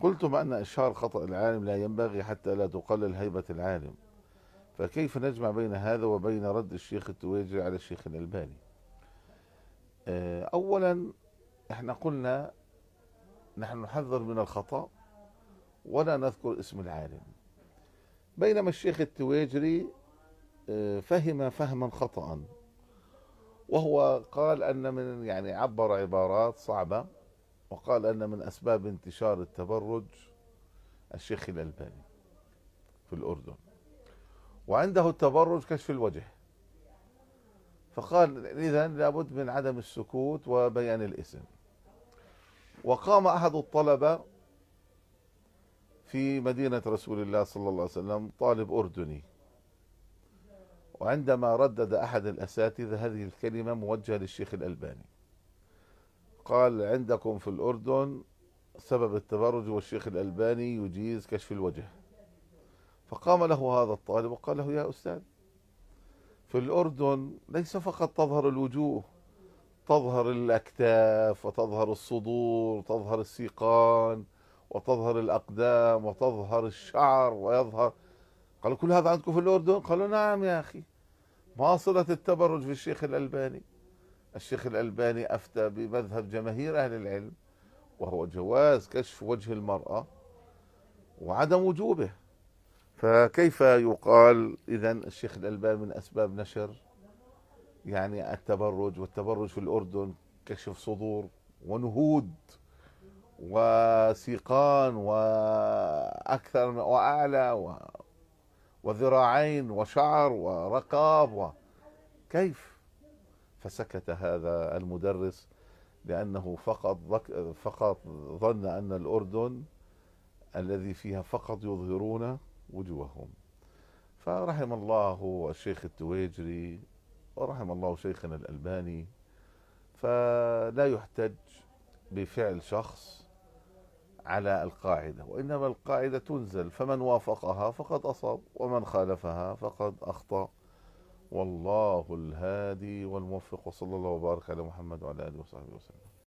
قلتم أن إشهار خطأ العالم لا ينبغي حتى لا تقلل هيبة العالم فكيف نجمع بين هذا وبين رد الشيخ التويجري على الشيخ الألباني آه، أولا احنا قلنا نحن نحذر من الخطأ ولا نذكر اسم العالم بينما الشيخ التويجري آه، فهم فهما خطأ وهو قال أن من يعني عبر عبارات صعبة وقال أن من أسباب انتشار التبرج الشيخ الألباني في الأردن وعنده التبرج كشف الوجه فقال إذا لابد من عدم السكوت وبيان الاسم وقام أحد الطلبة في مدينة رسول الله صلى الله عليه وسلم طالب أردني وعندما ردد أحد الأساتذة هذه الكلمة موجهة للشيخ الألباني قال عندكم في الأردن سبب التبرج والشيخ الألباني يجيز كشف الوجه فقام له هذا الطالب وقال له يا أستاذ في الأردن ليس فقط تظهر الوجوه تظهر الأكتاف وتظهر الصدور وتظهر السيقان وتظهر الأقدام وتظهر الشعر ويظهر قالوا كل هذا عندكم في الأردن قالوا نعم يا أخي ما صلة التبرج في الشيخ الألباني الشيخ الألباني أفتى بمذهب جماهير أهل العلم وهو جواز كشف وجه المرأة وعدم وجوبه فكيف يقال إذا الشيخ الألباني من أسباب نشر يعني التبرج والتبرج في الأردن كشف صدور ونهود وسيقان وأكثر وأعلى و وذراعين وشعر ورقاب و... كيف فسكت هذا المدرس لأنه فقط فقط ظن أن الأردن الذي فيها فقط يظهرون وجوههم فرحم الله الشيخ التويجري ورحم الله شيخنا الألباني فلا يحتج بفعل شخص على القاعدة وإنما القاعدة تنزل فمن وافقها فقد أصاب ومن خالفها فقد أخطأ والله الهادي والموفق وصلى الله وبارك على محمد وعلى اله وصحبه وسلم